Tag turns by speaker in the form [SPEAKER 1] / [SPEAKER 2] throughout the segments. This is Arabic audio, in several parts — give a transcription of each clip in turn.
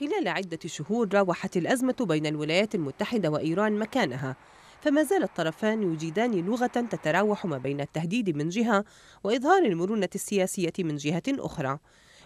[SPEAKER 1] خلال عدة شهور راوحت الأزمة بين الولايات المتحدة وإيران مكانها فما زال الطرفان يجيدان لغة تتراوح ما بين التهديد من جهة وإظهار المرونة السياسية من جهة أخرى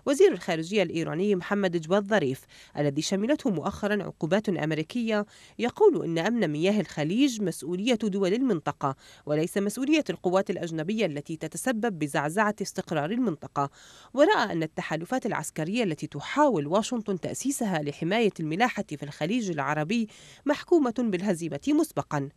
[SPEAKER 1] وزير الخارجية الإيراني محمد جواد ظريف الذي شملته مؤخرا عقوبات أمريكية يقول إن أمن مياه الخليج مسؤولية دول المنطقة وليس مسؤولية القوات الأجنبية التي تتسبب بزعزعة استقرار المنطقة ورأى أن التحالفات العسكرية التي تحاول واشنطن تأسيسها لحماية الملاحة في الخليج العربي محكومة بالهزيمة مسبقا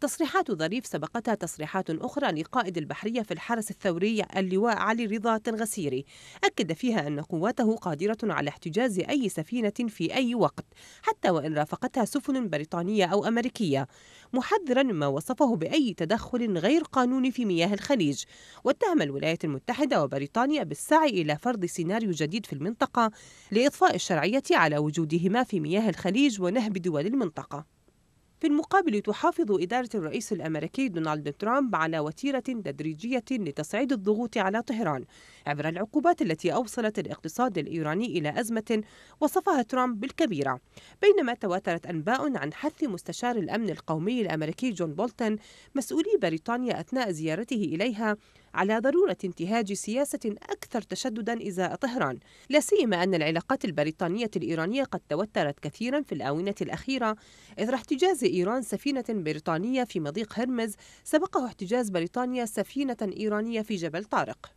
[SPEAKER 1] تصريحات ظريف سبقتها تصريحات أخرى لقائد البحرية في الحرس الثوري اللواء علي رضا تنغسيري أكد فيها أن قواته قادرة على احتجاز أي سفينة في أي وقت حتى وإن رافقتها سفن بريطانية أو أمريكية محذرا ما وصفه بأي تدخل غير قانوني في مياه الخليج واتهم الولايات المتحدة وبريطانيا بالسعي إلى فرض سيناريو جديد في المنطقة لإضفاء الشرعية على وجودهما في مياه الخليج ونهب دول المنطقة في المقابل تحافظ إدارة الرئيس الأمريكي دونالد ترامب على وتيرة تدريجية لتصعيد الضغوط على طهران عبر العقوبات التي أوصلت الاقتصاد الإيراني إلى أزمة وصفها ترامب بالكبيرة بينما تواترت أنباء عن حث مستشار الأمن القومي الأمريكي جون بولتن مسؤولي بريطانيا أثناء زيارته إليها على ضرورة انتهاج سياسة أكثر تشددا إزاء طهران لا سيما أن العلاقات البريطانية الإيرانية قد توترت كثيرا في الآونة الأخيرة إثر احتجاز إيران سفينة بريطانية في مضيق هرمز سبقه احتجاز بريطانيا سفينة إيرانية في جبل طارق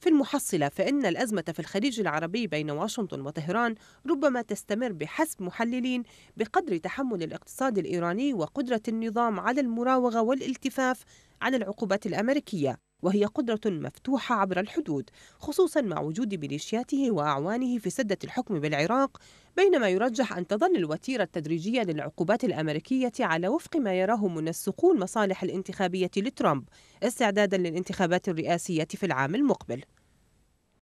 [SPEAKER 1] في المحصلة فإن الأزمة في الخليج العربي بين واشنطن وطهران ربما تستمر بحسب محللين بقدر تحمل الاقتصاد الإيراني وقدرة النظام على المراوغة والالتفاف على العقوبات الأمريكية وهي قدرة مفتوحة عبر الحدود خصوصا مع وجود ميليشياته وأعوانه في سدة الحكم بالعراق بينما يرجح أن تظل الوتيرة التدريجية للعقوبات الأمريكية على وفق ما يراه منسقو المصالح الانتخابية لترامب استعدادا للانتخابات الرئاسية في العام المقبل